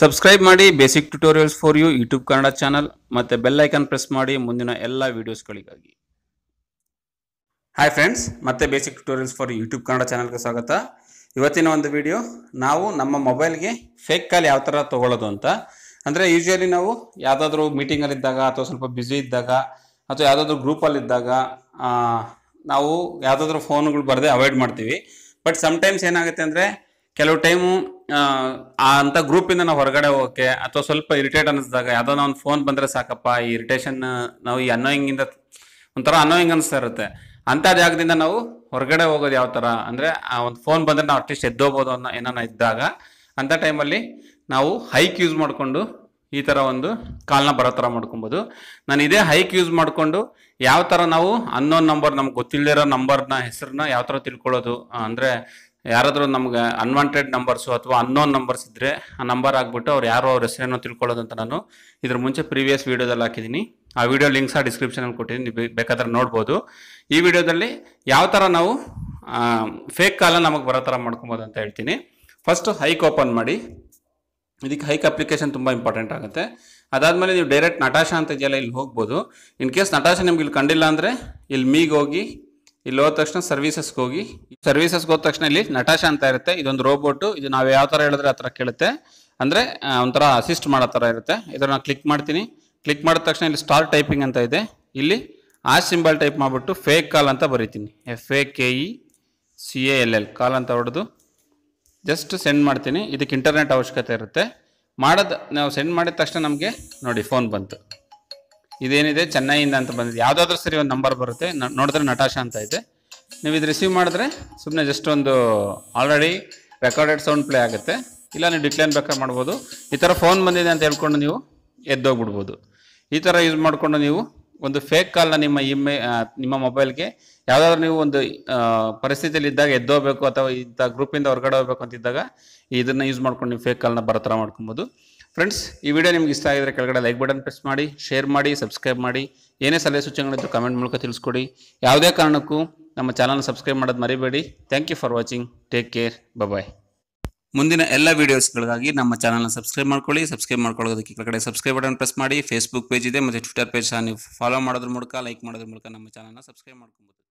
subscribe ಮಾಡಿ basic tutorials for you YouTube Kannada channel ಮತ್ತು bell icon press ಮಾಡಿ ಮುಂದಿನ ಎಲ್ಲ ವೀಡಿಯೋಸ್ಗಳಿಗಾಗಿ ಹಾಯ್ ಫ್ರೆಂಡ್ಸ್ ಮತ್ತೆ basic tutorials for YouTube Kannada ಚಾನಲ್ಗೆ ಸ್ವಾಗತ ಇವತ್ತಿನ ಒಂದು ವಿಡಿಯೋ ನಾವು ನಮ್ಮ ಮೊಬೈಲ್ಗೆ ಫೇಕ್ ಕಾಲ್ ಯಾವ ಥರ ತೊಗೊಳ್ಳೋದು ಅಂತ ಅಂದರೆ ಯೂಶ್ವಲಿ ನಾವು ಯಾವುದಾದ್ರೂ ಮೀಟಿಂಗಲ್ಲಿದ್ದಾಗ ಅಥವಾ ಸ್ವಲ್ಪ ಬ್ಯುಸಿ ಇದ್ದಾಗ ಅಥವಾ ಯಾವುದಾದ್ರೂ ಗ್ರೂಪಲ್ಲಿದ್ದಾಗ ನಾವು ಯಾವುದಾದ್ರೂ ಫೋನ್ಗಳು ಬರದೆ ಅವಾಯ್ಡ್ ಮಾಡ್ತೀವಿ ಬಟ್ ಸಮ್ಟೈಮ್ಸ್ ಏನಾಗುತ್ತೆ ಅಂದರೆ ಕೆಲವು ಟೈಮು ಅಂತ ಗ್ರೂಪಿಂದ ನಾವು ಹೊರಗಡೆ ಹೋಗೋಕ್ಕೆ ಅಥವಾ ಸ್ವಲ್ಪ ಇರಿಟೇಟ್ ಅನ್ನಿಸಿದಾಗ ಯಾವುದೋ ಒಂದು ಫೋನ್ ಬಂದರೆ ಸಾಕಪ್ಪ ಈ ಇರಿಟೇಷನ್ ನಾವು ಈ ಇಂದ ಒಂಥರ ಅನ್ನೋಯಿಂಗ್ ಅನಿಸ್ತಾ ಇರುತ್ತೆ ಅಂಥ ಜಾಗದಿಂದ ನಾವು ಹೊರಗಡೆ ಹೋಗೋದು ಯಾವ ಥರ ಅಂದರೆ ಆ ಒಂದು ಫೋನ್ ಬಂದರೆ ನಾವು ಅಟ್ಲೀಸ್ಟ್ ಎದ್ದೋಗ್ಬೋದು ಅನ್ನೋ ಏನೋ ಇದ್ದಾಗ ಅಂಥ ಟೈಮಲ್ಲಿ ನಾವು ಹೈಕ್ ಯೂಸ್ ಮಾಡಿಕೊಂಡು ಈ ಥರ ಒಂದು ಕಾಲ್ನ ಬರೋ ಥರ ಮಾಡ್ಕೊಬೋದು ನಾನು ಇದೇ ಹೈಕ್ ಯೂಸ್ ಮಾಡಿಕೊಂಡು ಯಾವ ಥರ ನಾವು ಅನ್ನೋನ್ ನಂಬರ್ ನಮ್ಗೆ ಗೊತ್ತಿಲ್ಲದಿರೋ ನಂಬರ್ನ ಹೆಸರನ್ನ ಯಾವ ಥರ ತಿಳ್ಕೊಳ್ಳೋದು ಅಂದರೆ ಯಾರಾದರೂ ನಮ್ಗೆ ಅನ್ವಾಂಟೆಡ್ ನಂಬರ್ಸು ಅಥವಾ ಅನ್ನೋನ್ ನಂಬರ್ಸ್ ಇದ್ದರೆ ಆ ನಂಬರ್ ಆಗಿಬಿಟ್ಟು ಅವ್ರು ಯಾರೋ ಅವ್ರ ಹೆಸರೇನೋ ತಿಳ್ಕೊಳ್ಳೋದಂತ ನಾನು ಇದ್ರ ಮುಂಚೆ ಪ್ರೀವಿಯಸ್ ವೀಡಿಯೋದಲ್ಲಿ ಹಾಕಿದ್ದೀನಿ ಆ ವಿಡಿಯೋ ಲಿಂಕ್ಸ್ ಆ ಡಿಸ್ಕ್ರಿಪ್ಷನಲ್ಲಿ ಕೊಟ್ಟಿದ್ದೀನಿ ನೀವು ಬೇಕಾದ್ರೆ ನೋಡ್ಬೋದು ಈ ವಿಡಿಯೋದಲ್ಲಿ ಯಾವ ಥರ ನಾವು ಫೇಕ್ ಕಾಲ ನಮಗೆ ಬರೋ ಥರ ಮಾಡ್ಕೊಬೋದು ಅಂತ ಹೇಳ್ತೀನಿ ಫಸ್ಟು ಹೈಕ್ ಓಪನ್ ಮಾಡಿ ಇದಕ್ಕೆ ಹೈಕ್ ಅಪ್ಲಿಕೇಶನ್ ತುಂಬ ಇಂಪಾರ್ಟೆಂಟ್ ಆಗುತ್ತೆ ಅದಾದಮೇಲೆ ನೀವು ಡೈರೆಕ್ಟ್ ನಟಾಶಾ ಅಂತ ಇದೆಯಲ್ಲ ಇಲ್ಲಿ ಹೋಗ್ಬೋದು ಇನ್ ಕೇಸ್ ನಟಾಶಾ ನಿಮ್ಗೆ ಇಲ್ಲಿ ಕಂಡಿಲ್ಲ ಅಂದರೆ ಇಲ್ಲಿ ಮೀಗೆ ಹೋಗಿ ಇಲ್ಲಿ ಹೋದ ತಕ್ಷಣ ಸರ್ವಿಸಸ್ಗೆ ಹೋಗಿ ಸರ್ವಿಸಸ್ಗೆ ಹೋದ ತಕ್ಷಣ ಇಲ್ಲಿ ನಟಾಶಾ ಅಂತ ಇರುತ್ತೆ ಇದೊಂದು ರೋಬೋಟು ಇದು ನಾವು ಯಾವ ಥರ ಹೇಳಿದ್ರೆ ಆ ಥರ ಕೇಳುತ್ತೆ ಅಂದರೆ ಒಂಥರ ಅಸಿಸ್ಟ್ ಮಾಡೋ ಥರ ಇರುತ್ತೆ ಇದನ್ನು ಕ್ಲಿಕ್ ಮಾಡ್ತೀನಿ ಕ್ಲಿಕ್ ಮಾಡಿದ ತಕ್ಷಣ ಇಲ್ಲಿ ಸ್ಟಾರ್ ಟೈಪಿಂಗ್ ಅಂತ ಇದೆ ಇಲ್ಲಿ ಆ ಸಿಂಬಲ್ ಟೈಪ್ ಮಾಡಿಬಿಟ್ಟು ಫೇಕ್ ಕಾಲ್ ಅಂತ ಬರೀತೀನಿ F A K E C A L L call ಅಂತ ಹೊಡೆದು ಜಸ್ಟ್ ಸೆಂಡ್ ಮಾಡ್ತೀನಿ ಇದಕ್ಕೆ ಇಂಟರ್ನೆಟ್ ಅವಶ್ಯಕತೆ ಇರುತ್ತೆ ಮಾಡೋದು ನಾವು ಸೆಂಡ್ ಮಾಡಿದ ತಕ್ಷಣ ನಮಗೆ ನೋಡಿ ಫೋನ್ ಬಂತು ಇದೇನಿದೆ ಚೆನ್ನೈಯಿಂದ ಅಂತ ಬಂದಿದೆ ಯಾವುದಾದ್ರೂ ಸರಿ ಒಂದು ನಂಬರ್ ಬರುತ್ತೆ ನೋಡಿದ್ರೆ ನಟಾಶಾ ಅಂತ ಐತೆ ನೀವು ಇದು ರಿಸೀವ್ ಮಾಡಿದ್ರೆ ಸುಮ್ಮನೆ ಜಸ್ಟ್ ಒಂದು ಆಲ್ರೆಡಿ ರೆಕಾರ್ಡೆಡ್ ಸೌಂಡ್ ಪ್ಲೇ ಆಗುತ್ತೆ ಇಲ್ಲ ನೀವು ಡಿಕ್ಲೈನ್ ಬೇಕಾದ್ರೆ ಮಾಡ್ಬೋದು ಈ ಥರ ಫೋನ್ ಬಂದಿದೆ ಅಂತ ಹೇಳ್ಕೊಂಡು ನೀವು ಎದ್ದೋಗ್ಬಿಡ್ಬೋದು ಈ ಥರ ಯೂಸ್ ಮಾಡಿಕೊಂಡು ನೀವು ಒಂದು ಫೇಕ್ ಕಾಲ್ನ ನಿಮ್ಮ ಇಮೇ ನಿಮ್ಮ ಮೊಬೈಲ್ಗೆ ಯಾವುದಾದ್ರೂ ನೀವು ಒಂದು ಪರಿಸ್ಥಿತಿಯಲ್ಲಿ ಇದ್ದಾಗ ಎದ್ದೋಗ್ಬೇಕು ಅಥವಾ ಇಂಥ ಗ್ರೂಪಿಂದ ಹೊರಗಡೆ ಹೋಗ್ಬೇಕು ಅಂತಿದ್ದಾಗ ಇದನ್ನು ಯೂಸ್ ಮಾಡ್ಕೊಂಡು ನೀವು ಫೇಕ್ ಕಾಲ್ನ ಬರೋ ಥರ ಮಾಡ್ಕೊಬೋದು ಫ್ರೆಂಡ್ಸ್ ಈ ವಿಡಿಯೋ ನಿಮ್ಗೆ ಇಷ್ಟ ಆಗಿದ್ರೆ ಕೆಳಗಡೆ ಲೈಕ್ ಬಟನ್ ಪ್ರೆಸ್ ಮಾಡಿ ಶೇರ್ ಮಾಡಿ ಸಬ್ಸ್ಕ್ರೈಬ್ ಮಾಡಿ ಏನೇ ಸಲಹೆ ಸೂಚನೆಗಳಿದ್ದು ಕಮೆಂಟ್ ಮೂಲಕ ತಿಳಿಸ್ಕೊಡಿ ಯಾವುದೇ ಕಾರಣಕ್ಕೂ ನಮ್ಮ ಚಾನಲ್ನ ಸಬ್ಸ್ಕ್ರೈಬ್ ಮಾಡೋದು ಮರಿಬೇಡಿ thank you for watching take care bye ಮುಂದಿನ ಎಲ್ಲ ವೀಡಿಯೋಸ್ಗಳಿಗಾಗಿ ನಮ್ಮ ಚಾನಲ್ನ ಸಬ್ಸ್ಕ್ರೈಬ್ ಮಾಡ್ಕೊಳ್ಳಿ ಸಬ್ಸ್ಕ್ರೈಬ್ ಮಾಡ್ಕೊಳ್ಳೋದಕ್ಕೆ ಕೆಳಗಡೆ ಸಬ್ಸ್ಕ್ರೈಬ್ ಬಟನ್ ಪ್ರೆಸ್ ಮಾಡಿ ಫೇಸ್ಬುಕ್ ಪೇಜ್ ಇದೆ ಮತ್ತು ಟ್ವಿಟರ್ ಪೇಜ್ ನೀವು ಫಾಲೋ ಮಾಡೋದ್ರ ಮೂಲಕ ಲೈಕ್ ಮಾಡೋದ್ರ ಮೂಲಕ ನಮ್ಮ ಚಾನಲ್ನ ಸಬ್ಸ್ಕ್ರೈಬ್ ಮಾಡ್ಕೊಬೋದು